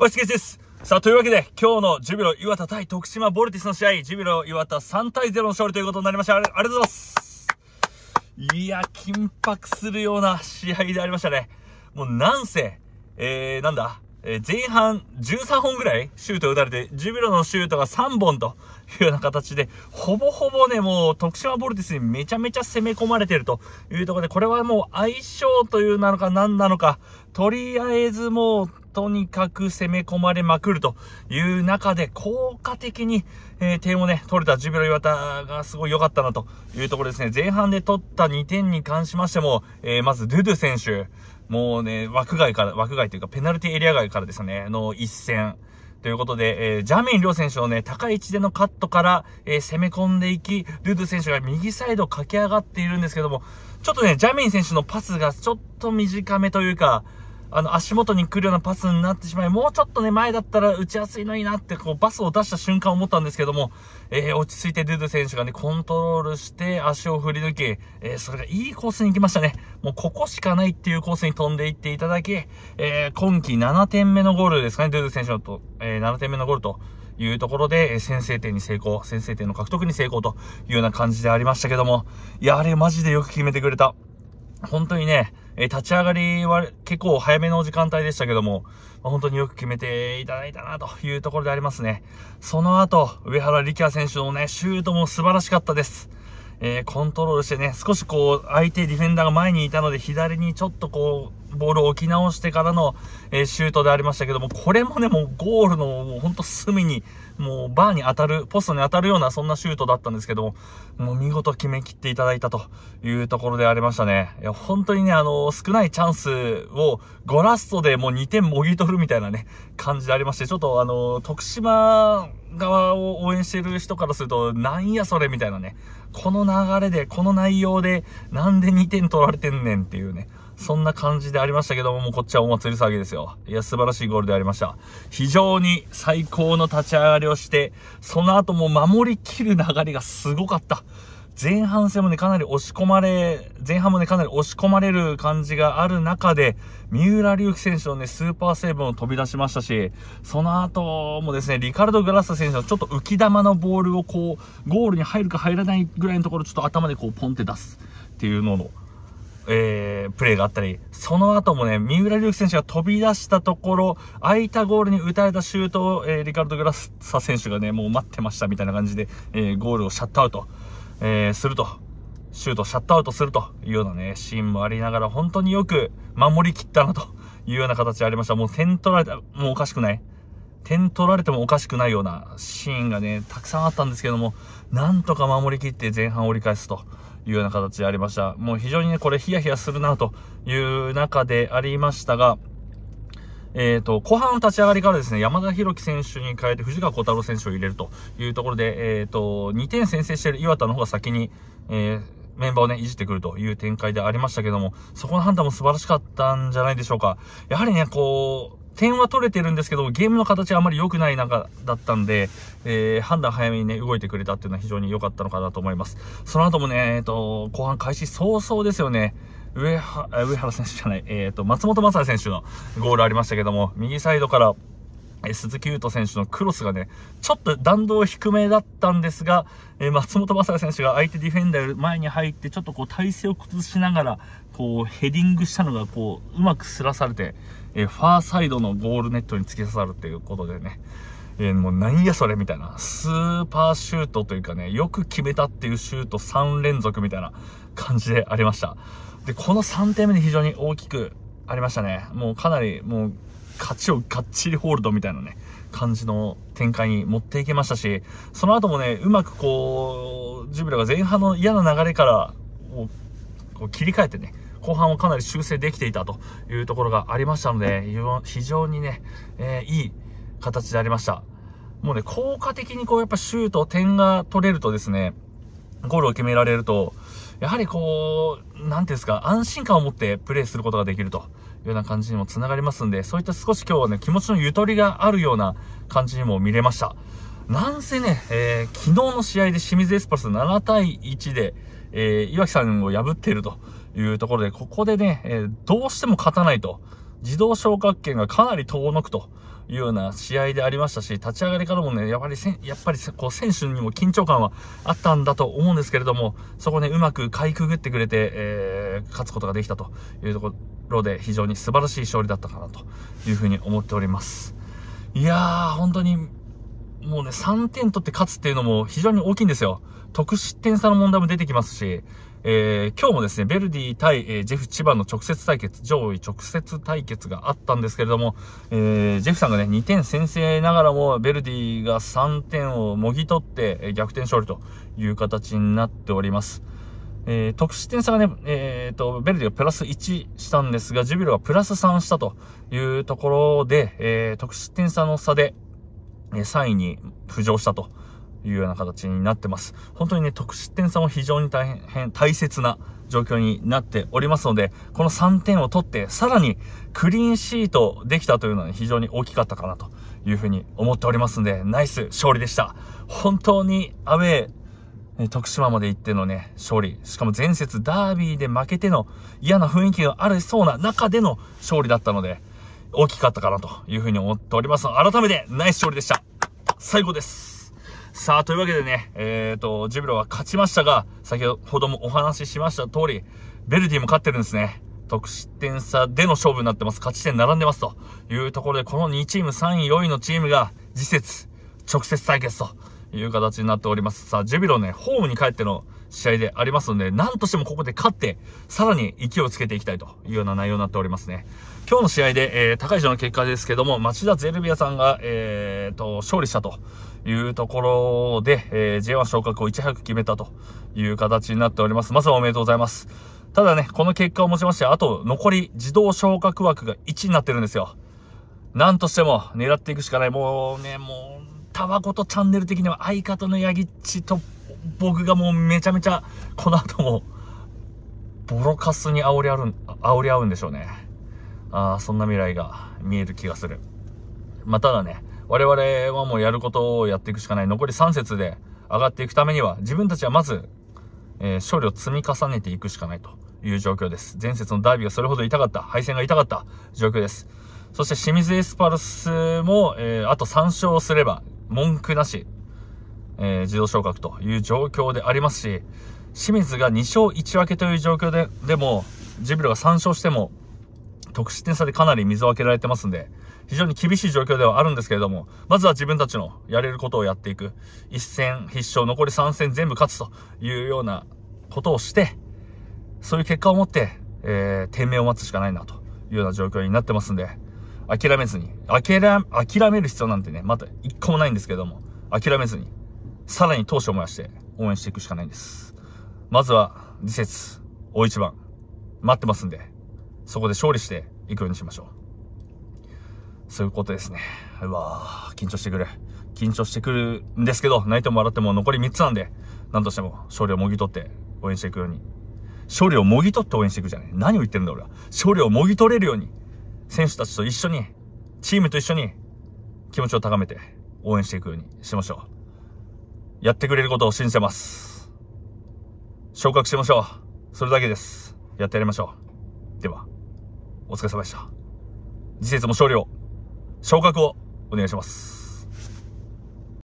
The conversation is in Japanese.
おけちです。さあ、というわけで、今日のジュビロ岩田対徳島ボルティスの試合、ジュビロ岩田3対0の勝利ということになりました。ありがとうございます。いや、緊迫するような試合でありましたね。もう、なんせ、えー、なんだ、えー、前半13本ぐらいシュート打たれて、ジュビロのシュートが3本というような形で、ほぼほぼね、もう徳島ボルティスにめちゃめちゃ攻め込まれてるというところで、これはもう相性というなのか何なのか、とりあえずもう、とにかく攻め込まれまくるという中で、効果的に、えー、点をね、取れたジュビロ磐田がすごい良かったなというところですね。前半で取った2点に関しましても、えー、まずドゥドゥ選手、もうね、枠外から、枠外というかペナルティエリア外からですね、の一戦。ということで、えー、ジャミン・リョウ選手のね、高い位置でのカットから、えー、攻め込んでいき、ルドゥ選手が右サイド駆け上がっているんですけども、ちょっとね、ジャミン選手のパスがちょっと短めというか、あの、足元に来るようなパスになってしまい、もうちょっとね、前だったら打ちやすいのになって、こう、バスを出した瞬間思ったんですけども、えー、落ち着いてデドゥ選手がね、コントロールして、足を振り抜き、えー、それがいいコースに行きましたね。もう、ここしかないっていうコースに飛んでいっていただき、えー、今季7点目のゴールですかね、デドゥ選手のと、え7点目のゴールと。いうところで、え先制点に成功、先制点の獲得に成功というような感じでありましたけども、いや、あれマジでよく決めてくれた。本当にね、え立ち上がりは結構早めの時間帯でしたけども、ま本当によく決めていただいたなというところでありますね。その後、上原力也選手のね、シュートも素晴らしかったです。えー、コントロールしてね、少しこう、相手ディフェンダーが前にいたので、左にちょっとこう、ボールを置き直してからの、えー、シュートでありましたけども、これもね、もうゴールのもうほんと隅に、もうバーに当たる、ポストに当たるようなそんなシュートだったんですけども、もう見事決めきっていただいたというところでありましたね。いや、本当にね、あのー、少ないチャンスを5ラストでもう2点もぎ取るみたいなね、感じでありまして、ちょっとあのー、徳島、側を応援してる人からすると、なんやそれみたいなね。この流れで、この内容で、なんで2点取られてんねんっていうね。そんな感じでありましたけども、もうこっちはお祭り騒ぎですよ。いや、素晴らしいゴールでありました。非常に最高の立ち上がりをして、その後も守りきる流れがすごかった。前半戦もね、かなり押し込まれ、前半もね、かなり押し込まれる感じがある中で、三浦龍輝選手のね、スーパーセーブも飛び出しましたし、その後もですね、リカルド・グラッサ選手のちょっと浮き球のボールをこう、ゴールに入るか入らないぐらいのところ、ちょっと頭でこう、ポンって出すっていうのを、えー、プレーがあったり、その後もね、三浦龍司選手が飛び出したところ、空いたゴールに打たれたシュートを、えー、リカルド・グラッサ選手がね、もう待ってましたみたいな感じで、えー、ゴールをシャットアウト、えすると。シュートシャットアウトするというようなね、シーンもありながら、本当によく守りきったなというような形ありました。もう点取られた、もうおかしくない。点取られてもおかしくないようなシーンがね、たくさんあったんですけども、なんとか守りきって前半折り返すというような形でありました。もう非常にね、これヒヤヒヤするなという中でありましたが、えーと、後半の立ち上がりからですね山田裕樹選手に変えて藤川虎太郎選手を入れるというところで、えーと、と2点先制している岩田の方が先に、えー、メンバーを、ね、いじってくるという展開でありましたけどもそこの判断も素晴らしかったんじゃないでしょうか。やはりねこう点は取れてるんですけど、ゲームの形はあまり良くない中だったんで、えー、判断早めにね、動いてくれたっていうのは非常に良かったのかなと思います。その後もね、えっ、ー、と、後半開始早々ですよね。上原選手じゃない、えっ、ー、と、松本雅也選手のゴールありましたけども、右サイドから、鈴木優斗選手のクロスがね、ちょっと弾道低めだったんですが、え松本正也選手が相手ディフェンダーより前に入って、ちょっとこう体勢を崩しながら、こうヘディングしたのが、こう、うまくすらされて、えファーサイドのゴールネットに突き刺さるということでね、えー、もう何やそれみたいな、スーパーシュートというかね、よく決めたっていうシュート3連続みたいな感じでありました。で、この3点目で非常に大きくありましたね。もうかなり、もう、勝ちをがっちりホールドみたいなね、感じの展開に持っていけましたし、その後もね、うまくこう、ジブラが前半の嫌な流れからをこう切り替えてね、後半をかなり修正できていたというところがありましたので、非常にね、えー、いい形でありました。もうね、効果的にこう、やっぱシュート、点が取れるとですね、ゴールを決められると、やはりこう、なんていうんですか、安心感を持ってプレイすることができるというような感じにもつながりますんで、そういった少し今日はね、気持ちのゆとりがあるような感じにも見れました。なんせね、えー、昨日の試合で清水エスパルス7対1で、えー、岩木さんを破っているというところで、ここでね、えー、どうしても勝たないと、自動昇格権がかなり遠のくというような試合でありましたし、立ち上がりからもね、やっぱりせ、やっぱりこう選手にも緊張感はあったんだと思うんですけれども、そこね、うまくかいくぐってくれて、えー、勝つことができたというところで、非常に素晴らしい勝利だったかなというふうに思っております。いやー、本当にもうね、3点取って勝つっていうのも非常に大きいんですよ。得失点差の問題も出てきますし、えー、今日もですね、ベルディ対、えー、ジェフ千葉の直接対決、上位直接対決があったんですけれども、えー、ジェフさんがね、2点先制ながらも、ベルディが3点をもぎ取って、え逆転勝利という形になっております。えー、得失点差がね、えーと、とベルディがプラス1したんですが、ジュビロがプラス3したというところで、えー、得失点差の差で、3位に浮上したというような形になってます。本当にね、得失点差も非常に大変、大切な状況になっておりますので、この3点を取って、さらにクリーンシートできたというのは非常に大きかったかなというふうに思っておりますので、ナイス勝利でした。本当にアウェー、徳島まで行ってのね、勝利。しかも前節ダービーで負けての嫌な雰囲気があるそうな中での勝利だったので、大きかったかなというふうに思っております。改めて、ナイス勝利でした。最後です。さあ、というわけでね、えっ、ー、と、ジュビロは勝ちましたが、先ほどもお話ししました通り、ベルディも勝ってるんですね。得失点差での勝負になってます。勝ち点並んでますというところで、この2チーム、3位、4位のチームが、次節、直接対決という形になっております。さあ、ジュビロね、ホームに帰っての試合でありますので、なんとしてもここで勝って、さらに勢いをつけていきたいというような内容になっておりますね。今日の試合で、えー、高い以上の結果ですけども、町田ゼルビアさんが、えーと、と勝利したというところで、えー、J1 昇格をいち早く決めたという形になっております。まずはおめでとうございます。ただね、この結果をもちまして、あと残り自動昇格枠が1になってるんですよ。なんとしても狙っていくしかない。もうね、もうたごとチャンネル的には相方のヤギッチと僕がもうめちゃめちゃこの後もボロカスに煽りある煽り合うんでしょうねああそんな未来が見える気がするまあ、ただね我々はもうやることをやっていくしかない残り3節で上がっていくためには自分たちはまず、えー、勝利を積み重ねていくしかないという状況です前節のダービーがそれほど痛かった敗戦が痛かった状況ですそして清水エスパルスも、えー、あと3勝すれば文句なし、えー、自動昇格という状況でありますし、清水が2勝1分けという状況で、でも、ジブロが3勝しても、得失点差でかなり水を開けられてますんで、非常に厳しい状況ではあるんですけれども、まずは自分たちのやれることをやっていく。一戦必勝、残り3戦全部勝つというようなことをして、そういう結果を持って、えー、天命を待つしかないなというような状況になってますんで、諦めずに、諦める必要なんてね、また一個もないんですけども、諦めずに、さらに闘志を燃やして応援していくしかないんです。まずは、次節、大一番、待ってますんで、そこで勝利していくようにしましょう。そういうことですね。うわぁ、緊張してくる。緊張してくるんですけど、泣いても笑っても残り3つなんで、なんとしても勝利をもぎ取って応援していくように。勝利をもぎ取って応援していくじゃない。何を言ってるんだ俺は。勝利をもぎ取れるように選手たちと一緒に、チームと一緒に気持ちを高めて応援していくようにしましょう。やってくれることを信じてます。昇格しましょう。それだけです。やってやりましょう。では、お疲れ様でした。次節も勝利を、昇格をお願いします。